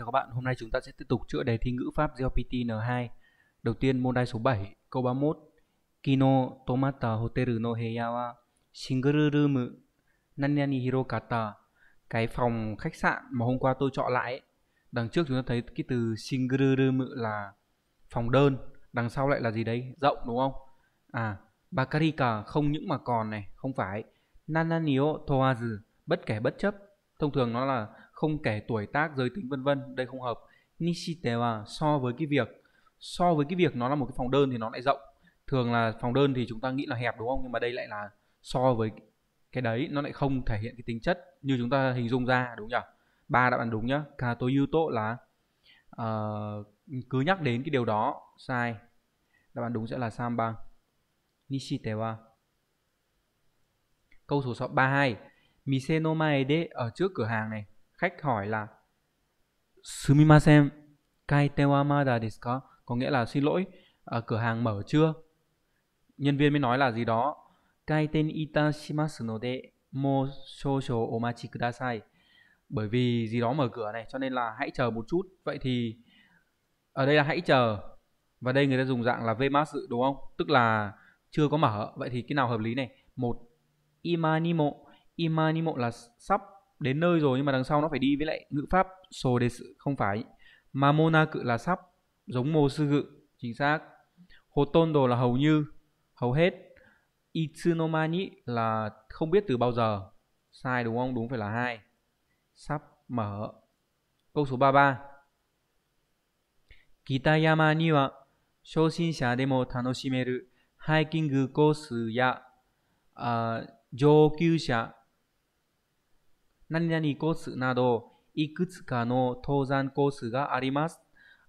Chào các bạn, hôm nay chúng ta sẽ tiếp tục chữa đề thi ngữ pháp GPT N2. Đầu tiên môn đai số 7, câu 31. Kino tomata hoteru no heya wa single room nanani hirokata. Cái phòng khách sạn mà hôm qua tôi chọn lại ấy. Đằng trước chúng ta thấy cái từ single room là phòng đơn, đằng sau lại là gì đấy? Rộng đúng không? À, bakarika không những mà còn này, không phải. Nanani toazu bất kể bất chấp. Thông thường nó là không kể tuổi tác, giới tính vân vân, đây không hợp. Nishite wa so với cái việc so với cái việc nó là một cái phòng đơn thì nó lại rộng. Thường là phòng đơn thì chúng ta nghĩ là hẹp đúng không? Nhưng mà đây lại là so với cái đấy nó lại không thể hiện cái tính chất như chúng ta hình dung ra đúng nhỉ? Ba đáp án đúng nhá. Kato yuto là uh, cứ nhắc đến cái điều đó sai. Đáp án đúng sẽ là sambang. Nishite wa Câu số 32 Mise no mae de ở trước cửa hàng này khách hỏi là sumimasen kaitewa mada desu ka có nghĩa là xin lỗi à, cửa hàng mở chưa nhân viên mới nói là gì đó kaiten itashimasu no de mo shosho omachi kudasai bởi vì gì đó mở cửa này cho nên là hãy chờ một chút vậy thì ở đây là hãy chờ và đây người ta dùng dạng là vmas đúng không tức là chưa có mở vậy thì cái nào hợp lý này một imanimo imanimo là sắp đến nơi rồi nhưng mà đằng sau nó phải đi với lại ngữ pháp sồ đề sự không phải mà mona cự là sắp giống mô sư ngự chính xác hồ tôn đồ là hầu như hầu hết itsunomani là không biết từ bao giờ sai đúng không đúng phải là hai sắp mở câu số 33 Kitayama ni wa 何々コースなどいくつかの登山コースがあります。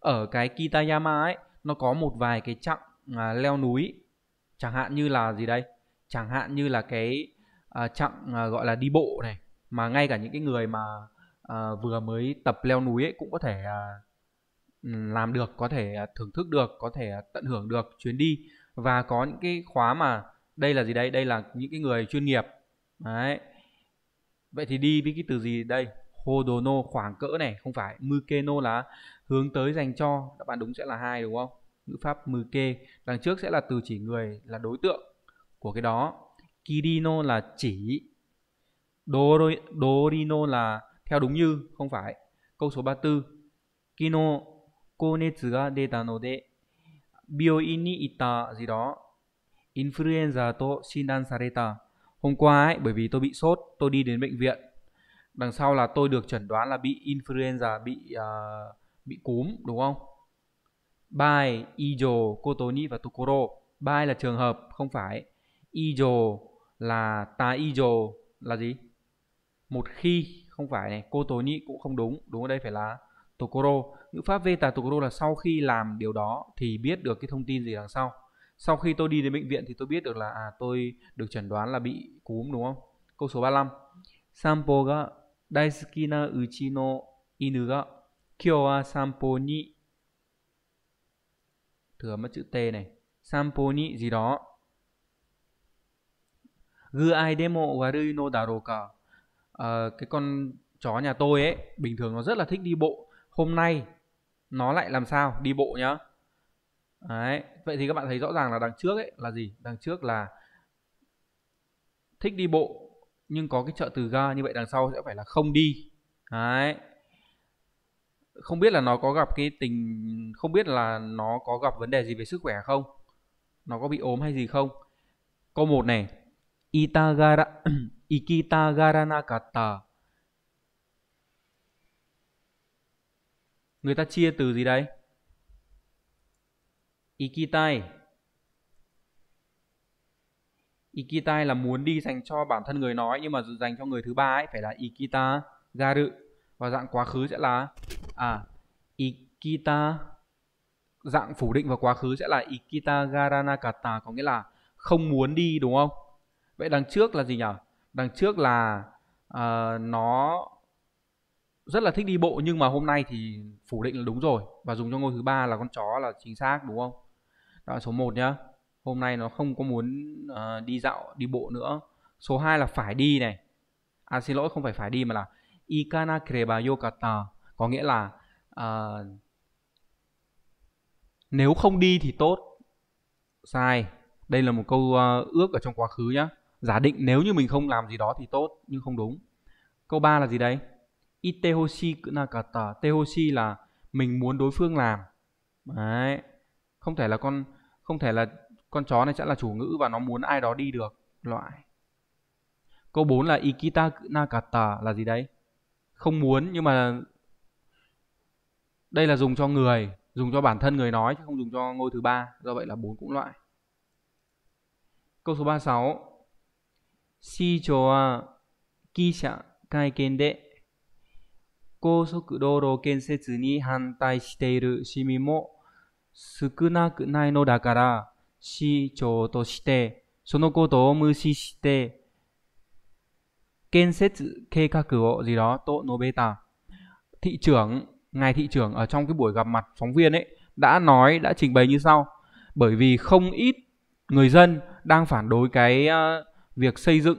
Ở cái Kitayama ấy, nó có một vài cái chặng à, leo núi. Chẳng hạn như là gì đây? Chẳng hạn như là cái à, chặng à, gọi là đi bộ này. Mà ngay cả những cái người mà à, vừa mới tập leo núi ấy cũng có thể à, làm được, có thể à, thưởng thức được, có thể à, tận hưởng được chuyến đi. Và có những cái khóa mà đây là gì đây? Đây là những cái người chuyên nghiệp. Đấy vậy thì đi với cái từ gì đây hodono khoảng cỡ này không phải mukeno là hướng tới dành cho đáp bạn đúng sẽ là hai đúng không ngữ pháp muke đằng trước sẽ là từ chỉ người là đối tượng của cái đó kirino là chỉ Dori, dorino là theo đúng như không phải câu số 34 kino konetsu ga deta no de bioin ni ita gì đó influenza to shinan sareta Hôm qua ấy, bởi vì tôi bị sốt, tôi đi đến bệnh viện. Đằng sau là tôi được chẩn đoán là bị influenza, bị uh, bị cúm đúng không? Bai, Ijo, Kotoni và Tokoro. Bai là trường hợp, không phải. Ijo là ta Ijo là gì? Một khi, không phải này. Kotoni cũng không đúng. Đúng ở đây phải là Tokoro. Ngữ pháp Veta Tokoro là sau khi làm điều đó thì biết được cái thông tin gì đằng sau sau khi tôi đi đến bệnh viện thì tôi biết được là à, tôi được chẩn đoán là bị cúm đúng không? Câu số 35. Sampo ga daisuki na uchi no inu ga kyo wa sampo ni Thừa mất chữ T này. Sampo ni gì đó. Gu ai demo warui no daro ka. À, cái con chó nhà tôi ấy bình thường nó rất là thích đi bộ. Hôm nay nó lại làm sao? Đi bộ nhá Đấy. Vậy thì các bạn thấy rõ ràng là đằng trước ấy là gì? Đằng trước là thích đi bộ nhưng có cái trợ từ ga như vậy đằng sau sẽ phải là không đi. Đấy. Không biết là nó có gặp cái tình không biết là nó có gặp vấn đề gì về sức khỏe không? Nó có bị ốm hay gì không? Câu 1 này. Itagara ikitagaranakata. Người ta chia từ gì đấy? Ikitai Ikitai là muốn đi dành cho bản thân người nói nhưng mà dành cho người thứ ba ấy phải là Ikita garu và dạng quá khứ sẽ là à Ikita dạng phủ định và quá khứ sẽ là Ikita garanakata có nghĩa là không muốn đi đúng không? Vậy đằng trước là gì nhỉ? Đằng trước là uh, nó rất là thích đi bộ nhưng mà hôm nay thì phủ định là đúng rồi và dùng cho ngôi thứ ba là con chó là chính xác đúng không? đó là số 1 nhá hôm nay nó không có muốn uh, đi dạo đi bộ nữa số 2 là phải đi này à xin lỗi không phải phải đi mà là ikana kereba yokata có nghĩa là uh, nếu không đi thì tốt sai đây là một câu uh, ước ở trong quá khứ nhá giả định nếu như mình không làm gì đó thì tốt nhưng không đúng câu 3 là gì đấy itehoshi kunakata tehoshi là mình muốn đối phương làm đấy không thể là con không thể là con chó này sẽ là chủ ngữ và nó muốn ai đó đi được loại câu 4 là ikita nakata là gì đấy không muốn nhưng mà đây là dùng cho người dùng cho bản thân người nói chứ không dùng cho ngôi thứ ba do vậy là bốn cũng loại câu số 36 si cho kisha kai ken de cô sokudo kensetsu ni hantai shiteiru shimi mo 少なくないのだから、市長として、そのことを無視して、建設 kế đó tôi thị trưởng ngài thị trưởng ở trong cái buổi gặp mặt phóng viên ấy đã nói đã trình bày như sau bởi vì không ít người dân đang phản đối cái uh, việc xây dựng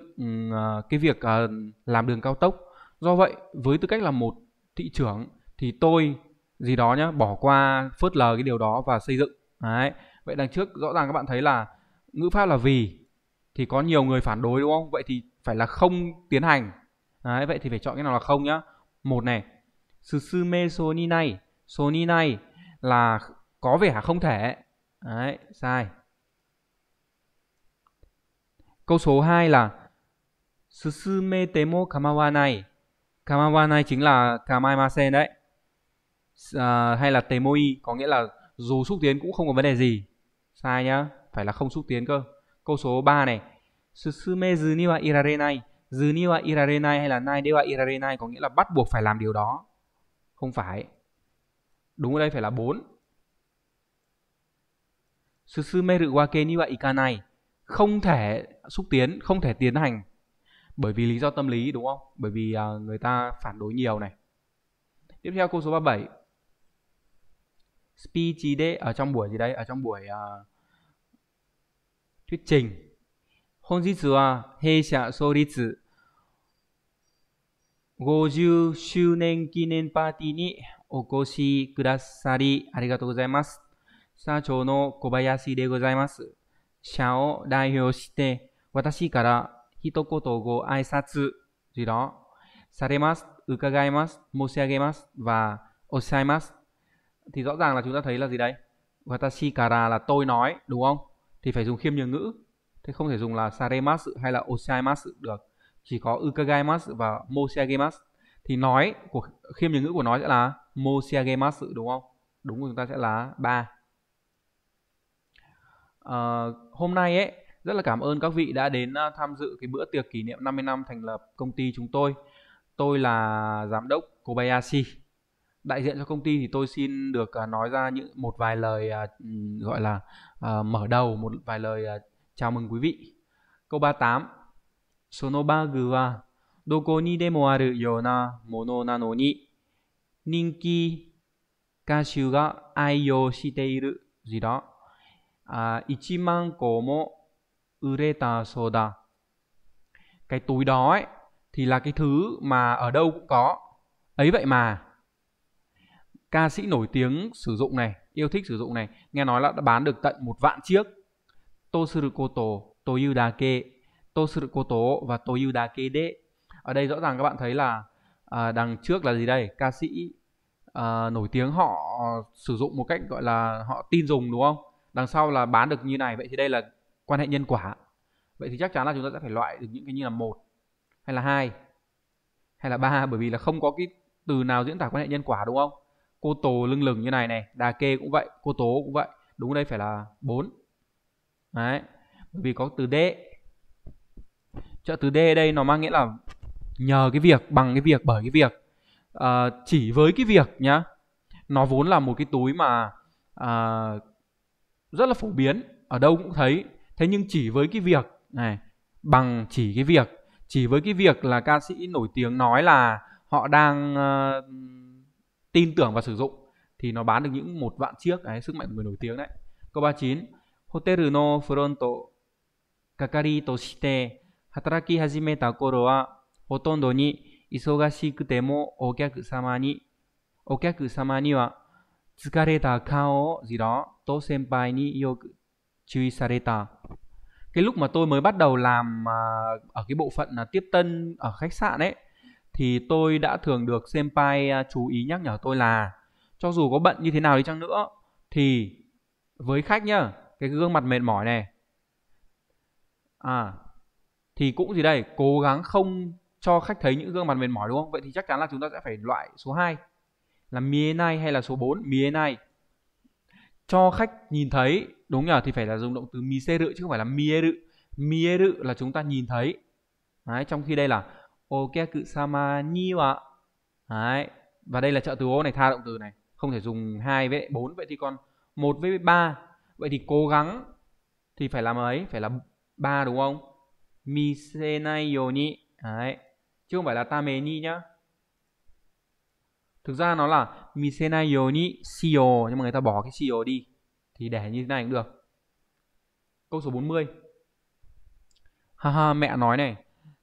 uh, cái việc uh, làm đường cao tốc do vậy với tư cách là một thị trưởng thì tôi gì đó nhá bỏ qua phớt lờ cái điều đó và xây dựng đấy vậy đằng trước rõ ràng các bạn thấy là ngữ pháp là vì thì có nhiều người phản đối đúng không vậy thì phải là không tiến hành đấy vậy thì phải chọn cái nào là không nhá một này sư sư mê số ni này số ni này là có vẻ không thể đấy sai câu số 2 là sư sư mê tế mô kamawa này kamawa này chính là kamai sen đấy à, hay là temoi có nghĩa là dù xúc tiến cũng không có vấn đề gì sai nhá phải là không xúc tiến cơ câu số 3 này susume dư ni wa irarenai dư ni wa irarenai hay là nai de wa irarenai có nghĩa là bắt buộc phải làm điều đó không phải đúng ở đây phải là 4 susume ru wa ke ni wa ikanai không thể xúc tiến không thể tiến hành bởi vì lý do tâm lý đúng không bởi vì uh, người ta phản đối nhiều này tiếp theo câu số 37 speech gì đấy ở trong buổi gì đấy ở trong buổi uh, thuyết trình hôn dĩ là hệ xã số l 50周年記念パーティーにお越しくださりありがとうございます。社長の小林でございます。社を代表して私から一言ご挨拶されます、伺います、申し上げますはおっしゃいます。thì rõ ràng là chúng ta thấy là gì đấy watashi kara là tôi nói đúng không thì phải dùng khiêm nhường ngữ thế không thể dùng là saremasu hay là osaimasu được chỉ có ukagaimasu và mosiagemasu thì nói của khiêm nhường ngữ của nói sẽ là mosiagemasu đúng không đúng của chúng ta sẽ là ba à, hôm nay ấy rất là cảm ơn các vị đã đến à, tham dự cái bữa tiệc kỷ niệm 50 năm thành lập công ty chúng tôi tôi là giám đốc Kobayashi đại diện cho công ty thì tôi xin được à, nói ra những một vài lời à, gọi là à, mở đầu một vài lời chào mừng quý vị. Câu 38. Sono bag wa doko ni demo aru yona mono nano ni ninki kashu ga aiyo shite iru gì đó. À, ichiman ko mo ureta soda. Cái túi đó ấy, thì là cái thứ mà ở đâu cũng có. Ấy vậy mà ca sĩ nổi tiếng sử dụng này yêu thích sử dụng này nghe nói là đã bán được tận một vạn chiếc tosuru koto toyu dake tosuru koto và toyu dake de ở đây rõ ràng các bạn thấy là à, đằng trước là gì đây ca sĩ à, nổi tiếng họ sử dụng một cách gọi là họ tin dùng đúng không đằng sau là bán được như này vậy thì đây là quan hệ nhân quả vậy thì chắc chắn là chúng ta sẽ phải loại được những cái như là một hay là hai hay là ba bởi vì là không có cái từ nào diễn tả quan hệ nhân quả đúng không cô tố lưng lửng như này này đà kê cũng vậy cô tố cũng vậy đúng đây phải là 4 đấy bởi vì có từ d trợ từ d đây nó mang nghĩa là nhờ cái việc bằng cái việc bởi cái việc à, chỉ với cái việc nhá nó vốn là một cái túi mà à, rất là phổ biến ở đâu cũng thấy thế nhưng chỉ với cái việc này bằng chỉ cái việc chỉ với cái việc là ca sĩ nổi tiếng nói là họ đang uh, tin tưởng và sử dụng thì nó bán được những một vạn chiếc đấy sức mạnh của người nổi tiếng đấy câu 39 Hotel no fronto kakari to shite hataraki hajimeta koro wa hotondo ni isogashikute mo okyakusama ni okyakusama ni wa tsukareta kao gì đó to senpai ni yoku chui sareta cái lúc mà tôi mới bắt đầu làm à, ở cái bộ phận là tiếp tân ở khách sạn ấy thì tôi đã thường được senpai à, chú ý nhắc nhở tôi là cho dù có bận như thế nào đi chăng nữa thì với khách nhá, cái gương mặt mệt mỏi này à thì cũng gì đây, cố gắng không cho khách thấy những gương mặt mệt mỏi đúng không? Vậy thì chắc chắn là chúng ta sẽ phải loại số 2 là mienai hay là số 4 mienai. Cho khách nhìn thấy, đúng nhở thì phải là dùng động từ miseru chứ không phải là mieru. Mieru là chúng ta nhìn thấy. Đấy, trong khi đây là ô sama ni đấy và đây là trợ từ ô này tha động từ này không thể dùng hai với bốn vậy thì còn một với ba vậy thì cố gắng thì phải làm ấy phải là ba đúng không misenai đấy chứ không phải là tameni nhá thực ra nó là misenai yoni nhưng mà người ta bỏ cái sio đi thì để như thế này cũng được câu số 40 haha mẹ nói này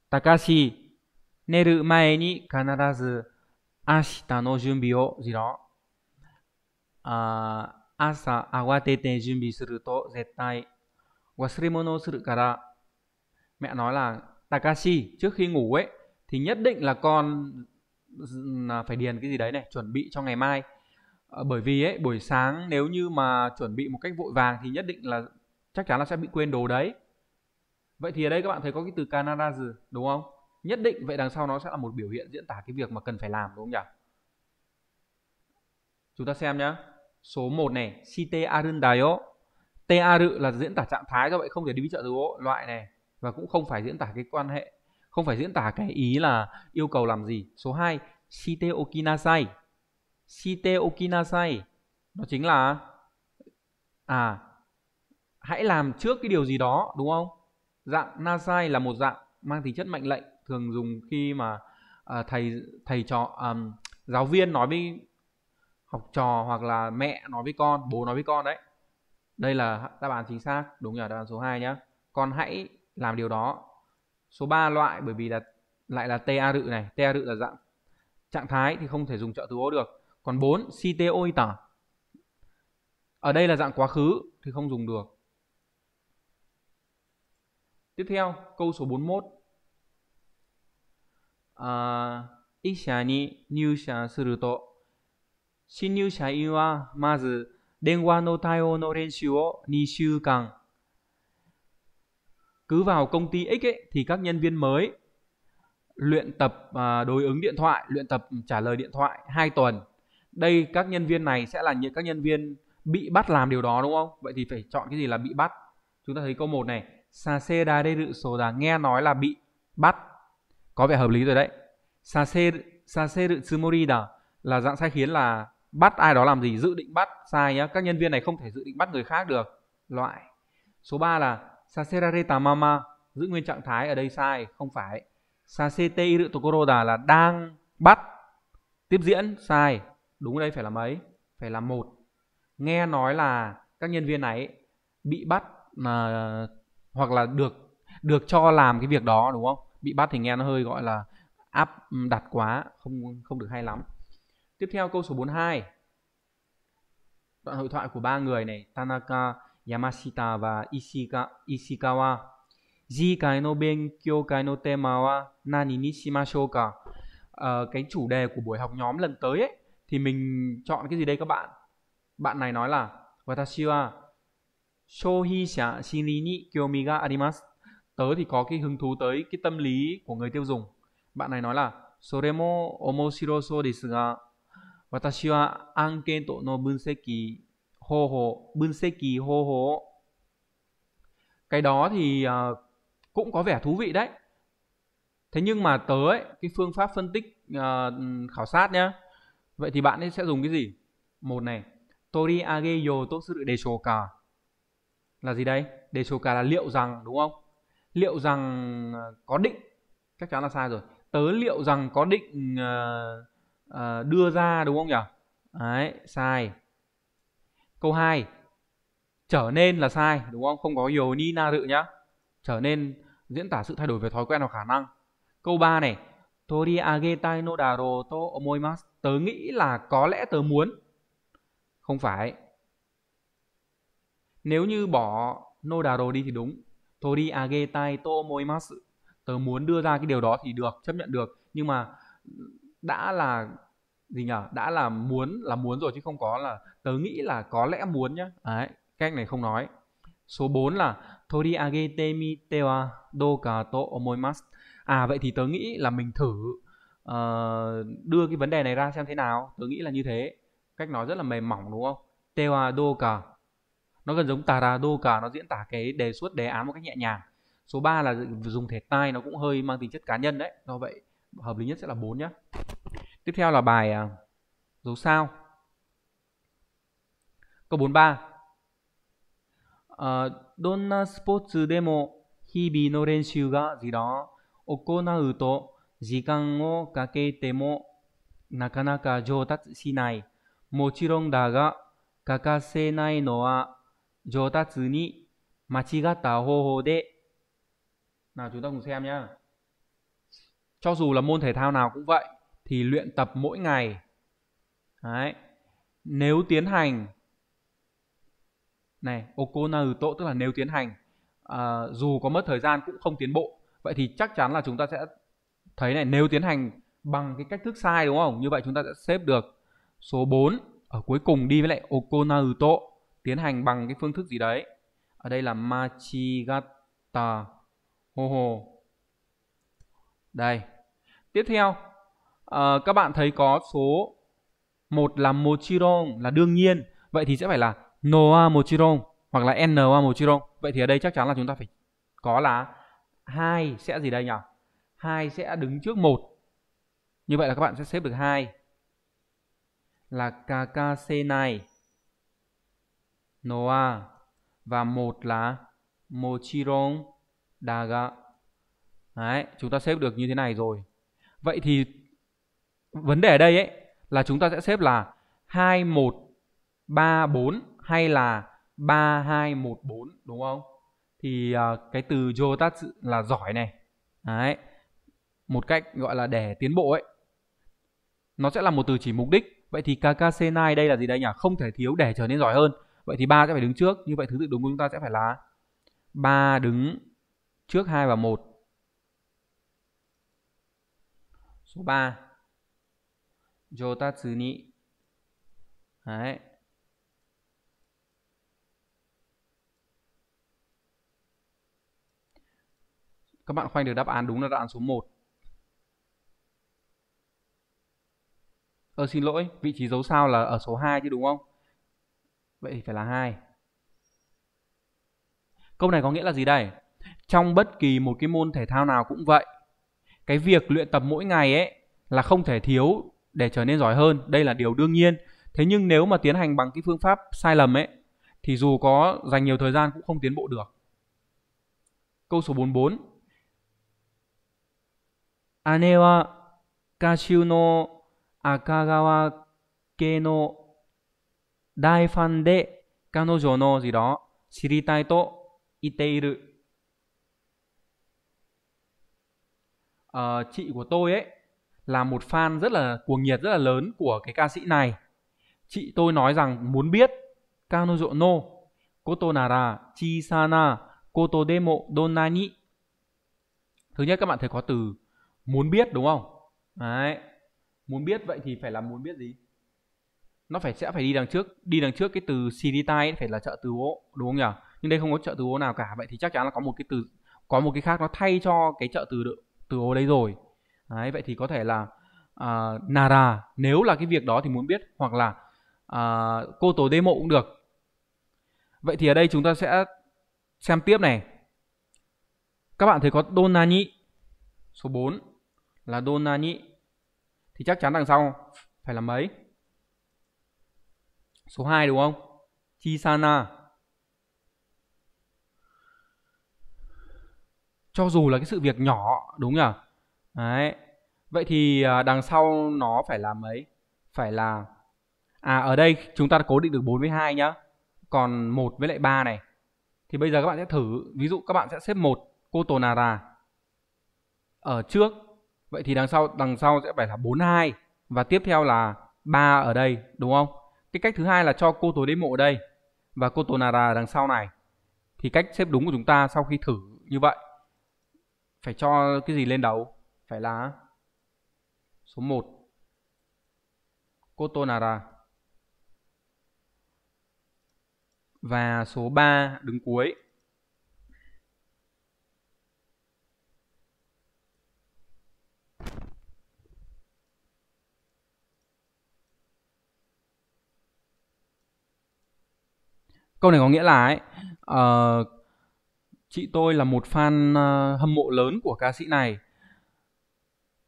Takashi 寝る前に必ず明日の準備をしろ。あ朝慌てて準備すると絶対忘れ物をするから。Mẹ nói là Takashi trước khi ngủ ấy thì nhất định là con ừ, phải điền cái gì đấy này, chuẩn bị cho ngày mai. Ờ, bởi vì ấy buổi sáng nếu như mà chuẩn bị một cách vội vàng thì nhất định là chắc chắn là sẽ bị quên đồ đấy. Vậy thì ở đây các bạn thấy có cái từ Canada đúng không? nhất định vậy đằng sau nó sẽ là một biểu hiện diễn tả cái việc mà cần phải làm đúng không nhỉ chúng ta xem nhá số 1 này shite arundayo te aru là diễn tả trạng thái do vậy không thể đi với trợ từ ô loại này và cũng không phải diễn tả cái quan hệ không phải diễn tả cái ý là yêu cầu làm gì số 2 shite okinasai shite okinasai nó chính là à hãy làm trước cái điều gì đó đúng không dạng nasai là một dạng mang tính chất mệnh lệnh thường dùng khi mà à, thầy thầy trò à, giáo viên nói với học trò hoặc là mẹ nói với con bố nói với con đấy đây là đáp án chính xác đúng nhỉ đáp án số 2 nhá con hãy làm điều đó số 3 loại bởi vì là lại là ta rự này ta rự là dạng trạng thái thì không thể dùng trợ từ ô được còn 4 cto tả ở đây là dạng quá khứ thì không dùng được tiếp theo câu số 41あ一社に入社すると、新入社員はまず電話の対応の練習を2週間。Cứ vào công ty X ấy, thì các nhân viên mới luyện tập à, đối ứng điện thoại, luyện tập ừ, trả lời điện thoại 2 tuần. Đây các nhân viên này sẽ là những các nhân viên bị bắt làm điều đó đúng không? Vậy thì phải chọn cái gì là bị bắt? Chúng ta thấy câu 1 này, sase da de sổ da nghe nói là bị bắt có vẻ hợp lý rồi đấy sase sase tsumorida là dạng sai khiến là bắt ai đó làm gì dự định bắt sai nhá các nhân viên này không thể dự định bắt người khác được loại số 3 là saserare tamama giữ nguyên trạng thái ở đây sai không phải sasete iru tokoroda là đang bắt tiếp diễn sai đúng ở đây phải là mấy phải là một nghe nói là các nhân viên này bị bắt mà hoặc là được được cho làm cái việc đó đúng không bị bắt thì nghe nó hơi gọi là áp ừ, đặt quá không không được hay lắm tiếp theo câu số 42 đoạn hội thoại của ba người này Tanaka Yamashita và Ishika, Ishikawa Jikai no benkyokai no tema wa nani ni shimashou ka ờ, cái chủ đề của buổi học nhóm lần tới ấy, thì mình chọn cái gì đây các bạn bạn này nói là watashi wa shouhi sha shinri ni kyomi ga arimasu tớ thì có cái hứng thú tới cái tâm lý của người tiêu dùng bạn này nói là soremo omoshiroso desu ga watashi wa anketo no bunseki hoho bunseki hoho cái đó thì uh, cũng có vẻ thú vị đấy thế nhưng mà tớ ấy, cái phương pháp phân tích uh, khảo sát nhá vậy thì bạn ấy sẽ dùng cái gì một này tori age yo to sự đề sổ cả là gì đây đề sổ cả là liệu rằng đúng không liệu rằng ờ, có định chắc chắn là sai rồi tớ liệu rằng có định uh, uh, đưa ra đúng không nhỉ đấy sai câu 2 trở nên là sai đúng không không có nhiều ni na dự nhá trở nên diễn tả sự thay đổi về thói quen hoặc khả năng câu 3 này tori agetai no daro to omoimasu tớ nghĩ là có lẽ tớ muốn không phải nếu như bỏ no daro đi thì đúng Toriagetai à to omoimasu. Tớ muốn đưa ra cái điều đó thì được, chấp nhận được, nhưng mà đã là gì nhỉ? Đã là muốn là muốn rồi chứ không có là tớ nghĩ là có lẽ muốn nhá. Đấy, cách này không nói. Số 4 là Toriagete à mite wa doka to omoimasu. À vậy thì tớ nghĩ là mình thử uh, đưa cái vấn đề này ra xem thế nào. Tớ nghĩ là như thế. Cách nói rất là mềm mỏng đúng không? Tewa doka nó gần giống tarado cả nó diễn tả cái đề xuất đề án một cách nhẹ nhàng số 3 là dùng thẻ tai nó cũng hơi mang tính chất cá nhân đấy do vậy hợp lý nhất sẽ là 4 nhé tiếp theo là bài à, dấu sao câu 43 à, ờ, donna sports demo hibi no renshu ga gì đó okonau to jikan o kakete mo nakanaka jōtatsu shinai mochiron da ga kakasenai no wa 上達に間違った方法で nào chúng ta cùng xem nhé cho dù là môn thể thao nào cũng vậy thì luyện tập mỗi ngày Đấy. nếu tiến hành này okonaru to tức là nếu tiến hành à, dù có mất thời gian cũng không tiến bộ vậy thì chắc chắn là chúng ta sẽ thấy này nếu tiến hành bằng cái cách thức sai đúng không như vậy chúng ta sẽ xếp được số 4 ở cuối cùng đi với lại okonaru to tiến hành bằng cái phương thức gì đấy ở đây là machigata ho ho đây tiếp theo uh, các bạn thấy có số một là mochirong là đương nhiên vậy thì sẽ phải là noa mochirong hoặc là na mochirong vậy thì ở đây chắc chắn là chúng ta phải có là hai sẽ gì đây nhỉ hai sẽ đứng trước một như vậy là các bạn sẽ xếp được hai là này Noah và một là Mochiron Daga. Đấy, chúng ta xếp được như thế này rồi. Vậy thì vấn đề ở đây ấy là chúng ta sẽ xếp là 2 1 3 4 hay là 3 2 1 4 đúng không? Thì uh, cái từ Jotatsu là giỏi này. Đấy. Một cách gọi là để tiến bộ ấy. Nó sẽ là một từ chỉ mục đích. Vậy thì Kakasenai đây là gì đây nhỉ? Không thể thiếu để trở nên giỏi hơn vậy thì ba sẽ phải đứng trước như vậy thứ tự đúng của chúng ta sẽ phải là ba đứng trước hai và một số ba Jotatsu ni Đấy Các bạn khoanh được đáp án đúng là đáp án số 1 Ờ xin lỗi, vị trí dấu sao là ở số 2 chứ đúng không? Vậy thì phải là 2. Câu này có nghĩa là gì đây? Trong bất kỳ một cái môn thể thao nào cũng vậy. Cái việc luyện tập mỗi ngày ấy là không thể thiếu để trở nên giỏi hơn, đây là điều đương nhiên. Thế nhưng nếu mà tiến hành bằng cái phương pháp sai lầm ấy thì dù có dành nhiều thời gian cũng không tiến bộ được. Câu số 44. Ane wa Kashu no Akagawa ke đai fan Kanojo no 大ファンで彼女の gì đó 知りたいと言っている。À, chị của tôi ấy là một fan rất là cuồng nhiệt rất là lớn của cái ca sĩ này. Chị tôi nói rằng muốn biết Kanojo no koto nara chisana koto demo donna ni. Thứ nhất các bạn thấy có từ muốn biết đúng không? Đấy. Muốn biết vậy thì phải là muốn biết gì? nó phải sẽ phải đi đằng trước đi đằng trước cái từ city phải là chợ từ ô đúng không nhỉ nhưng đây không có chợ từ ô nào cả vậy thì chắc chắn là có một cái từ có một cái khác nó thay cho cái chợ từ từ ô đấy rồi đấy, vậy thì có thể là uh, nara nếu là cái việc đó thì muốn biết hoặc là uh, cô tố demo cũng được vậy thì ở đây chúng ta sẽ xem tiếp này các bạn thấy có donani số 4 là donani thì chắc chắn đằng sau phải là mấy Số 2 đúng không? Chisana. Cho dù là cái sự việc nhỏ đúng nhỉ? Đấy. Vậy thì à, đằng sau nó phải là mấy? Phải là à ở đây chúng ta đã cố định được 4 với 2 nhá. Còn 1 với lại 3 này. Thì bây giờ các bạn sẽ thử, ví dụ các bạn sẽ xếp 1 Cotonara ở trước. Vậy thì đằng sau đằng sau sẽ phải là 42 và tiếp theo là 3 ở đây đúng không? cái cách thứ hai là cho cô tố đế mộ đây và cô tố nara đằng sau này thì cách xếp đúng của chúng ta sau khi thử như vậy phải cho cái gì lên đầu phải là số 1 Kotonara và số 3 đứng cuối câu này có nghĩa là ấy uh, chị tôi là một fan uh, hâm mộ lớn của ca sĩ này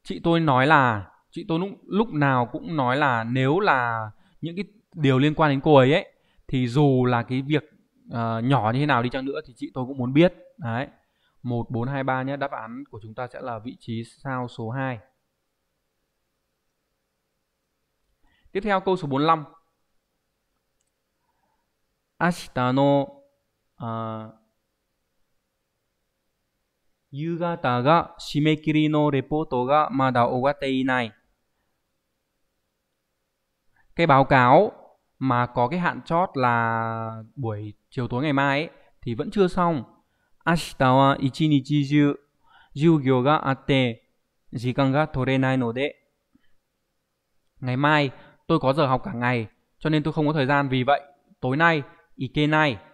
chị tôi nói là chị tôi lúc, lúc nào cũng nói là nếu là những cái điều liên quan đến cô ấy ấy thì dù là cái việc uh, nhỏ như thế nào đi chăng nữa thì chị tôi cũng muốn biết đấy một bốn hai ba nhé đáp án của chúng ta sẽ là vị trí sao số 2 tiếp theo câu số 45明日のあ夕方が締め切りのレポートがまだ終わっていない。Cái báo cáo mà có cái hạn chót là buổi chiều tối ngày mai ấy, thì vẫn chưa xong. 明日は一日中授業があって時間が取れないので Ngày mai tôi có giờ học cả ngày cho nên tôi không có thời gian vì vậy tối nay thì ở đây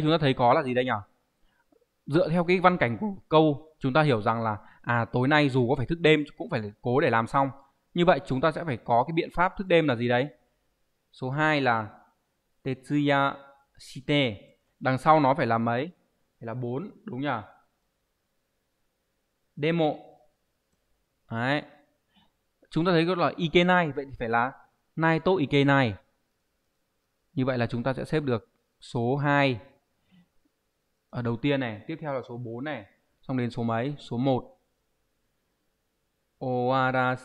chúng ta thấy có là gì đây nhỉ? Dựa theo cái văn cảnh của câu, chúng ta hiểu rằng là à tối nay dù có phải thức đêm cũng phải cố để làm xong. Như vậy chúng ta sẽ phải có cái biện pháp thức đêm là gì đấy? Số 2 là Tetsuya Shite. Đằng sau nó phải là mấy? Phải là 4, đúng nhỉ? demo đấy chúng ta thấy gọi là ikenai vậy thì phải là nai to ikenai như vậy là chúng ta sẽ xếp được số 2 ở đầu tiên này tiếp theo là số 4 này xong đến số mấy số 1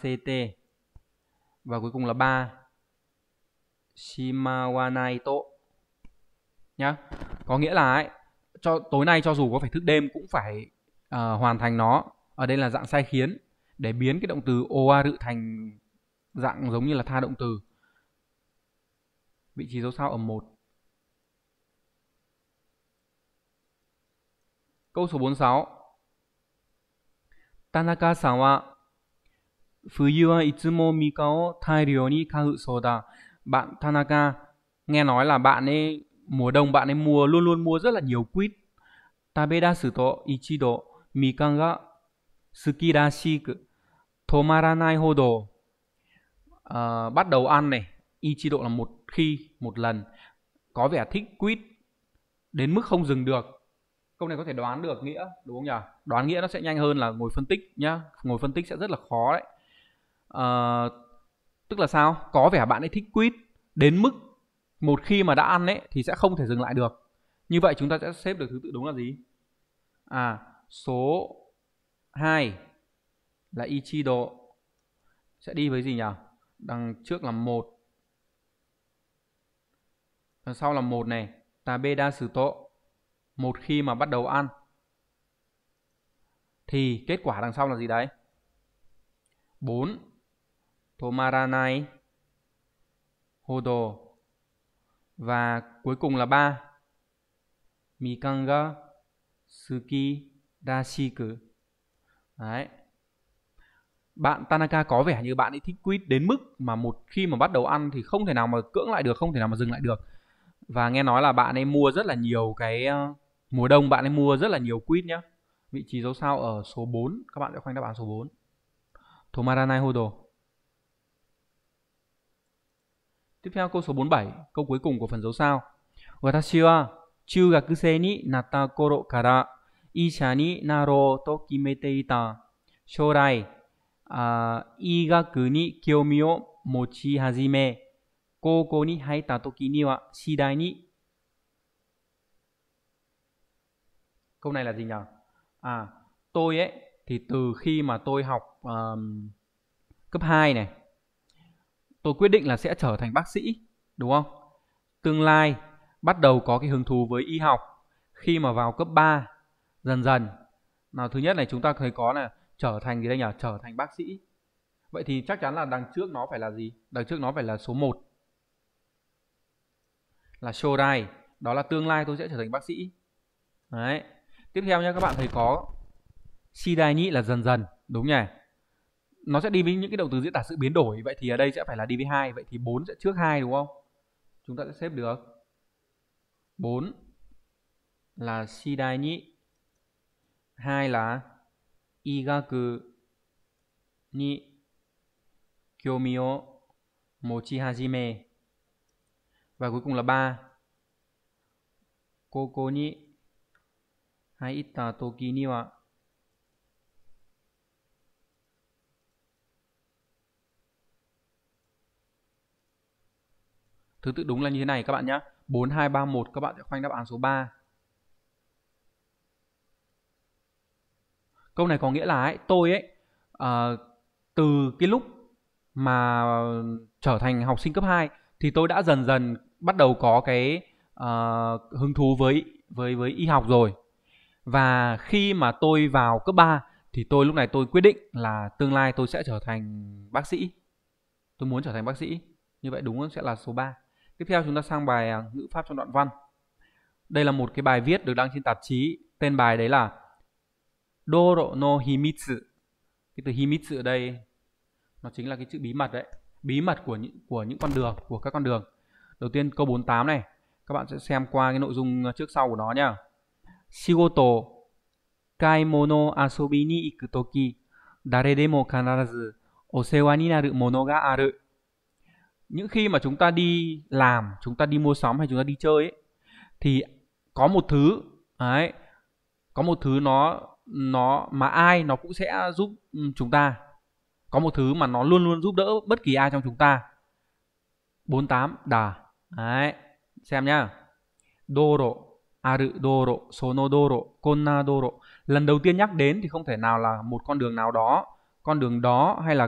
CT và cuối cùng là 3 shimawanai to nhá có nghĩa là ấy, cho tối nay cho dù có phải thức đêm cũng phải uh, hoàn thành nó ở đây là dạng sai khiến để biến cái động từ oaru thành dạng giống như là tha động từ vị trí dấu sao ở một Câu số 46 Tanaka san wa Fuyu wa itsumo mika o tairyo ni kahu soda Bạn Tanaka nghe nói là bạn ấy mùa đông bạn ấy mua luôn luôn mua rất là nhiều quýt Tabeda suto ichido mika ga 好きらしく止まらないほど à, bắt đầu ăn này độ là một khi một lần có vẻ thích quýt đến mức không dừng được câu này có thể đoán được nghĩa đúng không nhỉ đoán nghĩa nó sẽ nhanh hơn là ngồi phân tích nhá ngồi phân tích sẽ rất là khó đấy à, tức là sao có vẻ bạn ấy thích quýt đến mức một khi mà đã ăn ấy thì sẽ không thể dừng lại được như vậy chúng ta sẽ xếp được thứ tự đúng là gì à số 2 là y chi độ sẽ đi với gì nhỉ? Đằng trước là 1. Đằng sau là 1 này, ta B đa sử tộ. Một khi mà bắt đầu ăn thì kết quả đằng sau là gì đấy? 4. Tomaranai Hodo và cuối cùng là 3. Mikanga Suki Dashiku Đấy. Bạn Tanaka có vẻ như bạn ấy thích quýt đến mức mà một khi mà bắt đầu ăn thì không thể nào mà cưỡng lại được, không thể nào mà dừng lại được. Và nghe nói là bạn ấy mua rất là nhiều cái ờ, mùa đông bạn ấy mua rất là nhiều quýt nhá. Vị trí dấu sao ở số 4, các bạn sẽ khoanh đáp án số 4. Tomaranai Hodo. Tiếp theo câu số 47, câu cuối cùng của phần dấu sao. Watashi wa chugakusei ni natta koro kara na ro to i 医者に 나로と 決めていた将来 아, 의학に 興味を持ち始め 고고니 하이타 토끼니와 ni. Câu này là gì nhỉ? À, tôi ấy thì từ khi mà tôi học um, cấp 2 này tôi quyết định là sẽ trở thành bác sĩ đúng không tương lai bắt đầu có cái hứng thú với y học khi mà vào cấp 3 dần dần nào thứ nhất này chúng ta thấy có là trở thành gì đây nhỉ trở thành bác sĩ vậy thì chắc chắn là đằng trước nó phải là gì đằng trước nó phải là số 1 là shodai đó là tương lai tôi sẽ trở thành bác sĩ đấy tiếp theo nhé các bạn thấy có shidai nhị là dần dần đúng nhỉ nó sẽ đi với những cái động từ diễn tả sự biến đổi vậy thì ở đây sẽ phải là đi với hai vậy thì 4 sẽ trước hai đúng không chúng ta sẽ xếp được 4 là shidai nhị hai là igaku ni kyomi o mochi hajime và cuối cùng là ba koko ni hai haita toki ni wa Thứ tự đúng là như thế này các bạn nhé. 4231 các bạn sẽ khoanh đáp án số 3. câu này có nghĩa là ấy, tôi ấy uh, từ cái lúc mà trở thành học sinh cấp 2 thì tôi đã dần dần bắt đầu có cái uh, hứng thú với với với y học rồi và khi mà tôi vào cấp 3 thì tôi lúc này tôi quyết định là tương lai tôi sẽ trở thành bác sĩ tôi muốn trở thành bác sĩ như vậy đúng sẽ là số 3 tiếp theo chúng ta sang bài à, ngữ pháp trong đoạn văn đây là một cái bài viết được đăng trên tạp chí tên bài đấy là Doro no himitsu. Cái từ himitsu ở đây nó chính là cái chữ bí mật đấy. Bí mật của những của những con đường, của các con đường. Đầu tiên câu 48 này, các bạn sẽ xem qua cái nội dung trước sau của nó nhá. Shigoto kaimono asobi ni iku toki dare demo kanarazu osewa ni naru mono ga aru. Những khi mà chúng ta đi làm, chúng ta đi mua sắm hay chúng ta đi chơi ấy thì có một thứ ấy, có một thứ nó nó mà ai nó cũng sẽ giúp ừ, chúng ta có một thứ mà nó luôn luôn giúp đỡ bất kỳ ai trong chúng ta 48 đà đấy xem nhá doro aru doro sono doro konna doro lần đầu tiên nhắc đến thì không thể nào là một con đường nào đó con đường đó hay là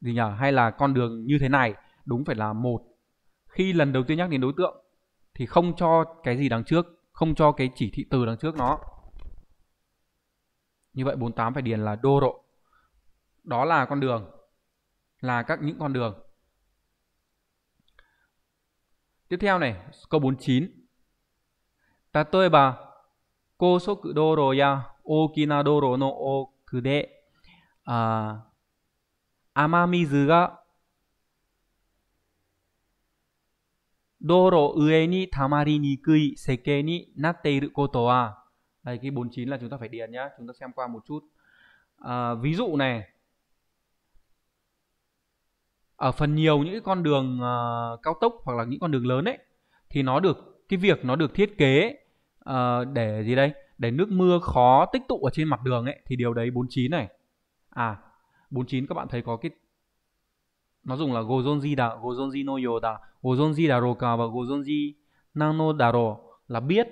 gì nhỉ hay là con đường như thế này đúng phải là một khi lần đầu tiên nhắc đến đối tượng thì không cho cái gì đằng trước không cho cái chỉ thị từ đằng trước nó như vậy 48 phải điền là đô độ. Đó là con đường là các những con đường. Tiếp theo này, câu 49. ta tôi bà cô số Tatoeba đô doro ya okina doro no oku de uh, amamizu ga doro ue ni tamari ni kui seke ni natte iru koto wa à đây cái 49 là chúng ta phải điền nhá chúng ta xem qua một chút à, ví dụ này ở phần nhiều những cái con đường uh, cao tốc hoặc là những con đường lớn ấy thì nó được cái việc nó được thiết kế uh, để gì đây để nước mưa khó tích tụ ở trên mặt đường ấy thì điều đấy 49 này à 49 các bạn thấy có cái nó dùng là gojonji da gojonji no yo da gojonji daro ka và gojonji nano daro là biết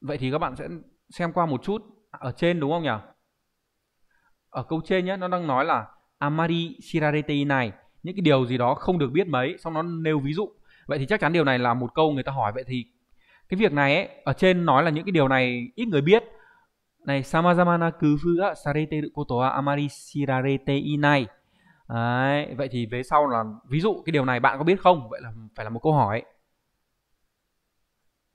vậy thì các bạn sẽ xem qua một chút ở trên đúng không nhỉ? Ở câu trên nhé, nó đang nói là Amari Sirareti này những cái điều gì đó không được biết mấy xong nó nêu ví dụ. Vậy thì chắc chắn điều này là một câu người ta hỏi vậy thì cái việc này ấy, ở trên nói là những cái điều này ít người biết. Này samazamana kufu ga sarete koto wa amari shirarete này, Đấy, vậy thì về sau là ví dụ cái điều này bạn có biết không? Vậy là phải là một câu hỏi.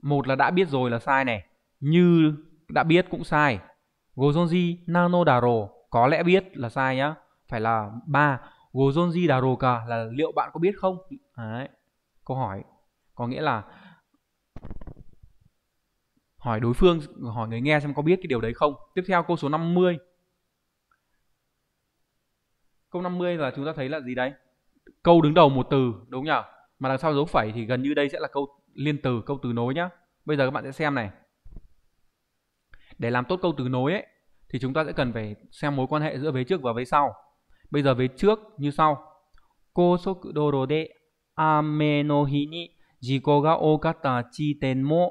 Một là đã biết rồi là sai này. Như đã biết cũng sai. Gojonji Nano Daro có lẽ biết là sai nhá. Phải là ba Gojonji Daro ka là liệu bạn có biết không? Đấy. Câu hỏi có nghĩa là hỏi đối phương hỏi người nghe xem có biết cái điều đấy không. Tiếp theo câu số 50. Câu 50 là chúng ta thấy là gì đấy? Câu đứng đầu một từ đúng nhỉ? Mà đằng sau dấu phẩy thì gần như đây sẽ là câu liên từ, câu từ nối nhá. Bây giờ các bạn sẽ xem này để làm tốt câu từ nối ấy thì chúng ta sẽ cần phải xem mối quan hệ giữa vế trước và vế sau. Bây giờ vế trước như sau. Kosokudoro de ame no hi ni jiko ga okata chiten mo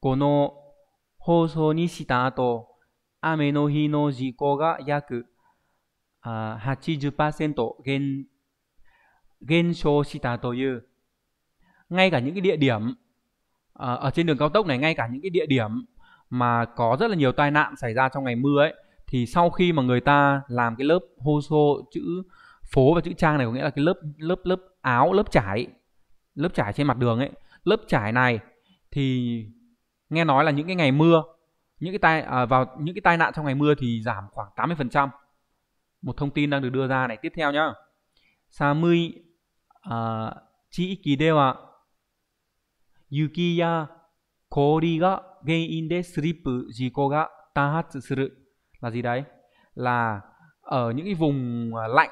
kono hoso ni shita ato ame no hi no jiko ga yaku 80% gen gen shou shita to yu. Ngay cả những cái địa điểm à, ở trên đường cao tốc này ngay cả những cái địa điểm mà có rất là nhiều tai nạn xảy ra trong ngày mưa ấy thì sau khi mà người ta làm cái lớp hô xô chữ phố và chữ trang này có nghĩa là cái lớp lớp lớp áo lớp trải lớp trải trên mặt đường ấy lớp trải này thì nghe nói là những cái ngày mưa những cái tai à, vào những cái tai nạn trong ngày mưa thì giảm khoảng 80%. Một thông tin đang được đưa ra này tiếp theo nhá. Samui uh, à, chi ikide wa yuki ya kori ga 原因でスリップ事 cố が tan hát sự sự là gì đấy là ở những cái vùng à, lạnh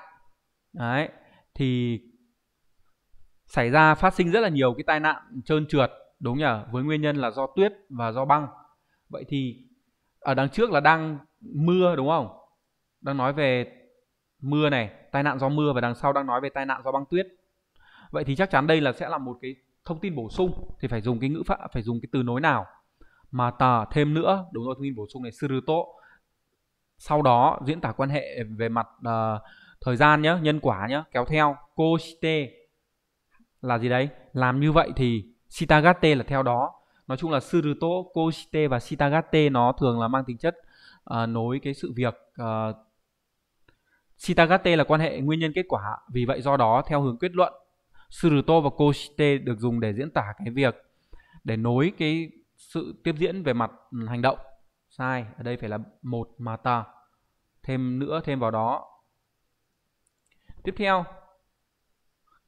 đấy thì xảy ra phát sinh rất là nhiều cái tai nạn trơn trượt đúng nhỉ với nguyên nhân là do tuyết và do băng vậy thì ở đằng trước là đang mưa đúng không đang nói về mưa này tai nạn do mưa và đằng sau đang nói về tai nạn do băng tuyết vậy thì chắc chắn đây là sẽ là một cái thông tin bổ sung thì phải dùng cái ngữ pháp phải dùng cái từ nối nào mà tà thêm nữa đúng rồi thông tin bổ sung này Siruto. sau đó diễn tả quan hệ về mặt uh, thời gian nhé nhân quả nhé kéo theo koshite là gì đấy làm như vậy thì shitagate là theo đó nói chung là Siruto, koshite và shitagate nó thường là mang tính chất uh, nối cái sự việc uh, shitagate là quan hệ nguyên nhân kết quả vì vậy do đó theo hướng kết luận suruto và koshite được dùng để diễn tả cái việc để nối cái sự tiếp diễn về mặt ừ, hành động sai ở đây phải là một mata thêm nữa thêm vào đó tiếp theo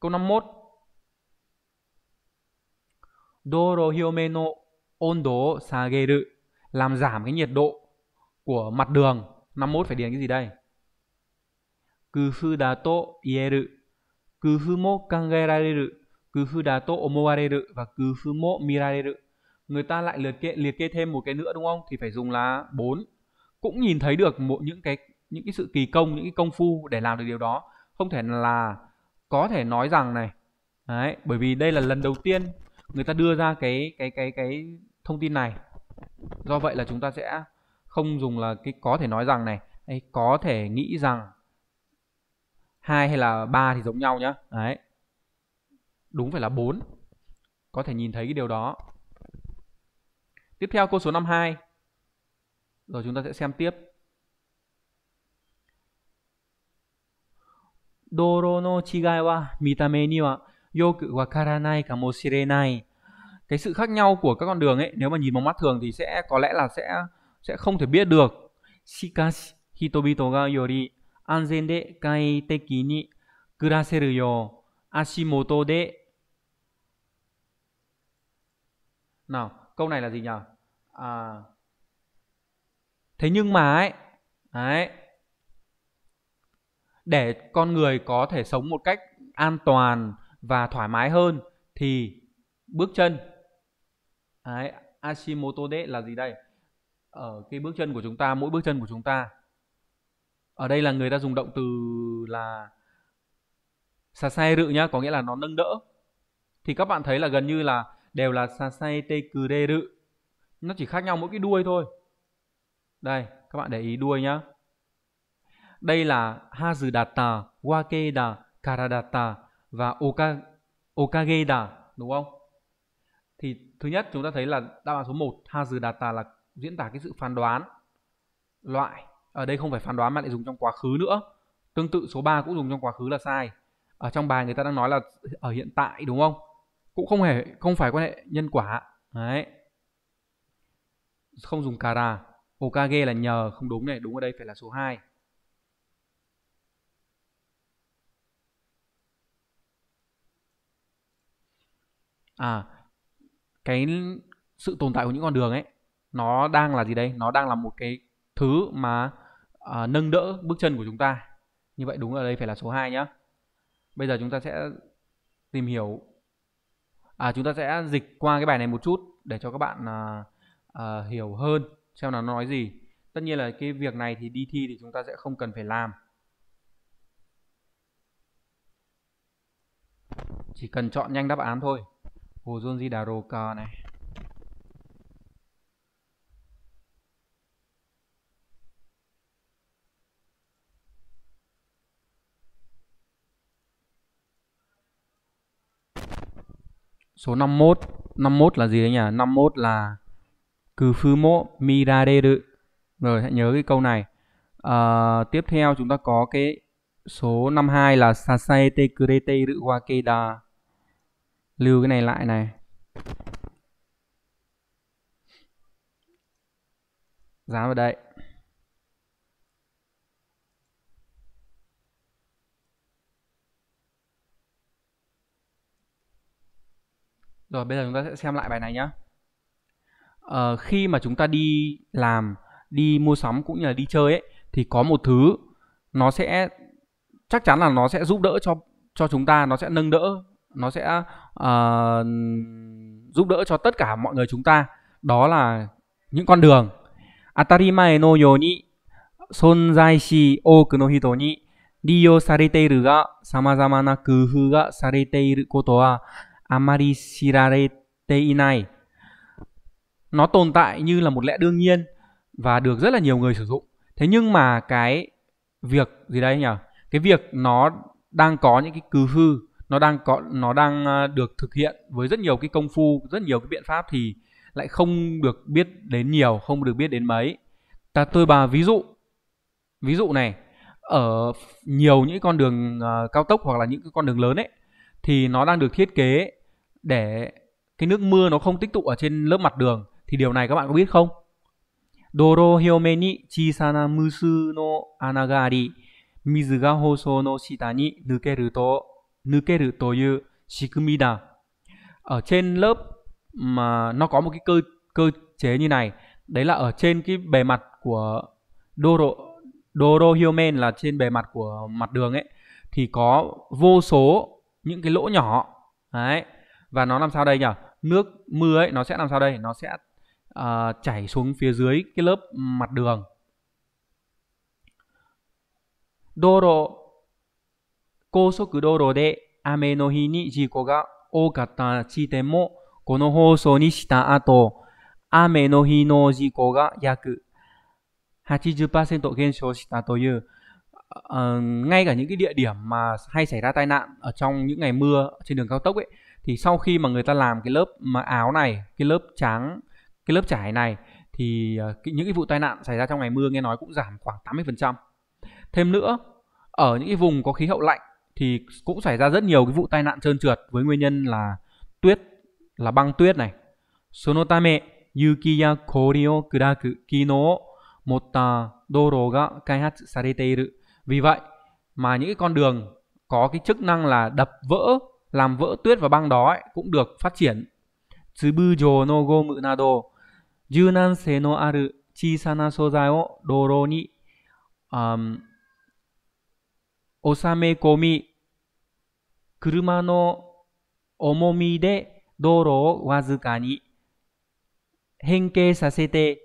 câu 51 Doro Hyome no ondo sageru làm giảm cái nhiệt độ của mặt đường 51 phải điền cái gì đây Kufu da to ieru Kufu mo kangaerareru Kufu da to omowareru và Kufu mo mirareru người ta lại liệt kê liệt kê thêm một cái nữa đúng không thì phải dùng là 4 cũng nhìn thấy được một những cái những cái sự kỳ công những cái công phu để làm được điều đó không thể là có thể nói rằng này đấy bởi vì đây là lần đầu tiên người ta đưa ra cái cái cái cái thông tin này do vậy là chúng ta sẽ không dùng là cái có thể nói rằng này hay có thể nghĩ rằng hai hay là ba thì giống nhau nhá đấy đúng phải là bốn có thể nhìn thấy cái điều đó Tiếp theo câu số 52. Rồi chúng ta sẽ xem tiếp. Doro no chigai wa mitame ni wa yoku wakaranai kamoshirenai. Cái sự khác nhau của các con đường ấy, nếu mà nhìn bằng mắt thường thì sẽ có lẽ là sẽ sẽ không thể biết được. Shikashi hitobito ga yori anzen de kai ni kuraseru yo ashimoto de. Nào, câu này là gì nhỉ? à, thế nhưng mà ấy đấy để con người có thể sống một cách an toàn và thoải mái hơn thì bước chân đấy, Ashimoto de là gì đây ở cái bước chân của chúng ta mỗi bước chân của chúng ta ở đây là người ta dùng động từ là sasai rự nhá có nghĩa là nó nâng đỡ thì các bạn thấy là gần như là đều là sasai te kure rự nó chỉ khác nhau mỗi cái đuôi thôi đây các bạn để ý đuôi nhá đây là Hazudatta, Wakeda, Karadatta và Oka, Okageda đúng không? Thì thứ nhất chúng ta thấy là đáp án số 1 Hazudatta là diễn tả cái sự phán đoán loại. Ở đây không phải phán đoán mà lại dùng trong quá khứ nữa. Tương tự số 3 cũng dùng trong quá khứ là sai. Ở trong bài người ta đang nói là ở hiện tại đúng không? Cũng không hề không phải quan hệ nhân quả. Đấy không dùng kara okage là nhờ không đúng này đúng ở đây phải là số 2 à cái sự tồn tại của những con đường ấy nó đang là gì đây nó đang là một cái thứ mà à, nâng đỡ bước chân của chúng ta như vậy đúng ở đây phải là số 2 nhá bây giờ chúng ta sẽ tìm hiểu à chúng ta sẽ dịch qua cái bài này một chút để cho các bạn à, uh, hiểu hơn xem nó nói gì tất nhiên là cái việc này thì đi thi thì chúng ta sẽ không cần phải làm chỉ cần chọn nhanh đáp án thôi hồ dôn di đà rồ cờ này số 51 51 là gì đấy nhỉ 51 là kufumo mirareru rồi hãy nhớ cái câu này à, tiếp theo chúng ta có cái số 52 là sasaete kurete ru wakeda lưu cái này lại này dán vào đây Rồi bây giờ chúng ta sẽ xem lại bài này nhé uh, khi mà chúng ta đi làm đi mua sắm cũng như là đi chơi ấy thì có một thứ nó sẽ chắc chắn là nó sẽ giúp đỡ cho cho chúng ta nó sẽ nâng đỡ nó sẽ uh, giúp đỡ cho tất cả mọi người chúng ta đó là những con đường atarimae no yo sonzai shi oku no hito ni riyo sareteru ga samazama na kuhu ga sareteiru koto wa amari shirarete inai nó tồn tại như là một lẽ đương nhiên và được rất là nhiều người sử dụng thế nhưng mà cái việc gì đây nhỉ cái việc nó đang có những cái cứ hư nó đang có nó đang ờ, được thực hiện với rất nhiều cái công phu rất nhiều cái biện pháp thì lại không được biết đến nhiều không được biết đến mấy ta tôi bà ví dụ ví dụ này ở nhiều những con đường uh, cao tốc hoặc là những cái con đường lớn ấy thì nó đang được thiết kế để cái nước mưa nó không tích tụ ở trên lớp mặt đường thì điều này các bạn có biết không? Doro hyome ni chisana musu no anagari mizu ga hoso no shita ni nukeru to nukeru toyu shikumi da. Ở trên lớp mà nó có một cái cơ cơ chế như này, đấy là ở trên cái bề mặt của Doro Doro Hyomen là trên bề mặt của mặt đường ấy thì có vô số những cái lỗ nhỏ đấy và nó làm sao đây nhỉ nước mưa ấy nó sẽ làm sao đây nó sẽ uh, chảy xuống phía dưới cái lớp mặt đường. Doro Kosoku doro de ame no hi ni jiko ga okatta chite mo kono hōsō ni shita ato ame no hi no jiko ga yaku 80%減少したという uh, à, ngay cả những cái địa điểm mà hay xảy ra tai nạn ở trong những ngày mưa trên đường cao tốc ấy thì sau khi mà người ta làm cái lớp mà áo này, cái lớp trắng cái lớp trải này thì ờ, những cái vụ tai nạn xảy ra trong ngày mưa nghe nói cũng giảm khoảng 80%. Thêm nữa, ở những cái vùng có khí hậu lạnh thì cũng xảy ra rất nhiều cái vụ tai nạn trơn trượt với nguyên nhân là tuyết là băng tuyết này. Sonotame yuki ya kori o kuraku kino một doro ờ, ga kaihatsu sarete iru. Vì vậy mà những cái con đường có cái chức năng là đập vỡ, làm vỡ tuyết và băng đó ấy, cũng được phát triển. Tsubujo no go nado 柔軟性のある小さな素材を道路に、うん、収め込み、車の重みで道路をわずかに変形させて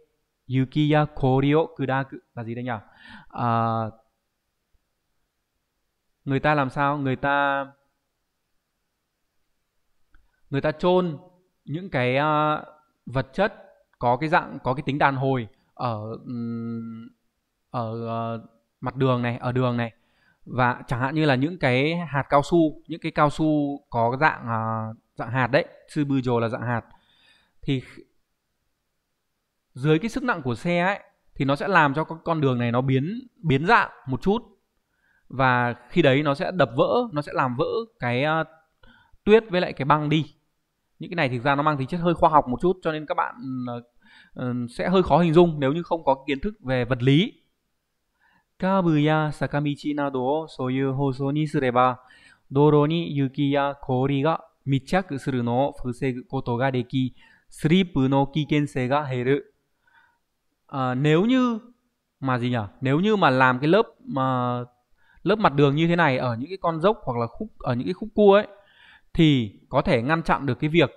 雪や氷を砕く。なぜでにゃ。あ、người ta làm sao? người ta người ta chôn những cái uh, vật chất có cái dạng có cái tính đàn hồi ở ở ờ, mặt đường này ở đường này và chẳng hạn như là những cái hạt cao su những cái cao su có dạng ờ, dạng hạt đấy sư bư rồ là dạng hạt thì dưới cái sức nặng của xe ấy thì nó sẽ làm cho con đường này nó biến biến dạng một chút và khi đấy nó sẽ đập vỡ nó sẽ làm vỡ cái uh, tuyết với lại cái băng đi những cái này thực ra nó mang tính chất hơi khoa học một chút cho nên các bạn ờ, ờ, sẽ hơi khó hình dung nếu như không có kiến thức về vật lý Kabu sakamichi nado soyu hoso ni sureba doro ni yuki ya kori ga mitchaku suru no fusegu koto ga deki slip no kikensei ga heru. À, nếu như mà gì nhỉ? Nếu như mà làm cái lớp mà lớp mặt đường như thế này ở những cái con dốc hoặc là khúc ở những cái khúc cua ấy thì có thể ngăn chặn được cái việc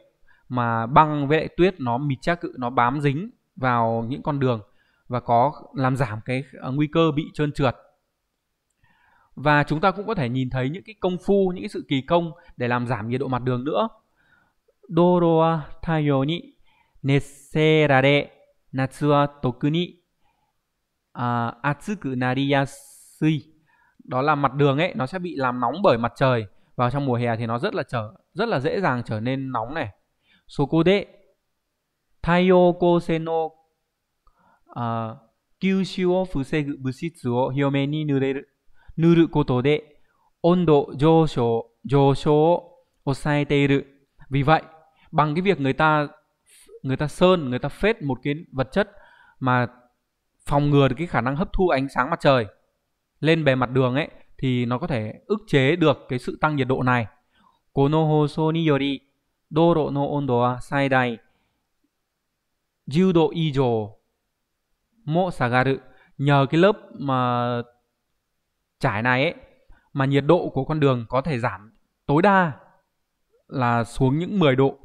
mà băng với lại tuyết nó mịt chắc cự nó bám dính vào những con đường và có làm giảm cái ờ, nguy cơ bị trơn trượt và chúng ta cũng có thể nhìn thấy những cái công phu những cái sự kỳ công để làm giảm nhiệt độ mặt đường nữa Doro wa taiyo ni neserare natsu wa toku ni à, atsuku nariyasui đó là mặt đường ấy nó sẽ bị làm nóng bởi mặt trời vào trong mùa hè thì nó rất là trở rất là dễ dàng trở nên nóng này sokode taiyo kose no à, kyushu o fusegu bushitsu o hiyome ni nureru nuru koto de ondo jōshō jōshō o osaete iru vì vậy bằng cái việc người ta người ta sơn người ta phết một cái vật chất mà phòng ngừa được cái khả năng hấp thu ánh sáng mặt trời lên bề mặt đường ấy thì nó có thể ức chế được cái sự tăng nhiệt độ này. Kono hoso niyori doro no ondo wa saidai 10 độ ijo mo sagaru nhờ cái lớp mà trải này ấy mà nhiệt độ của con đường có thể giảm tối đa là xuống những 10 độ.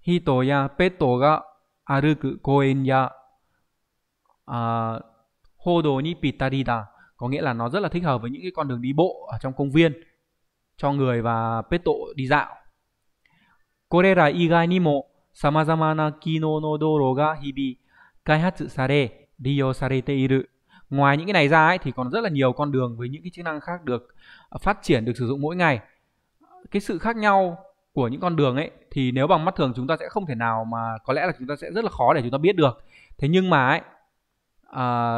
Hito ya petto ga aruku koen ya à, hodo ni pitari da có nghĩa là nó rất là thích hợp với những cái con đường đi bộ ở trong công viên cho người và peto đi dạo. Korera igai ni mo hibi kaihatsu sare ryo sarete Ngoài những cái này ra ấy thì còn rất là nhiều con đường với những cái chức năng khác được à, phát triển được sử dụng mỗi ngày. Cái sự khác nhau của những con đường ấy thì nếu bằng mắt thường chúng ta sẽ không thể nào mà có lẽ là chúng ta sẽ rất là khó để chúng ta biết được. Thế nhưng mà ấy à,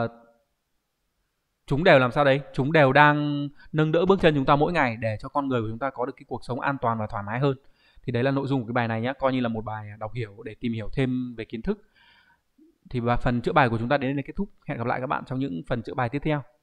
chúng đều làm sao đấy chúng đều đang nâng đỡ bước chân chúng ta mỗi ngày để cho con người của chúng ta có được cái cuộc sống an toàn và thoải mái hơn thì đấy là nội dung của cái bài này nhé coi như là một bài đọc hiểu để tìm hiểu thêm về kiến thức thì và phần chữa bài của chúng ta đến đây kết thúc hẹn gặp lại các bạn trong những phần chữa bài tiếp theo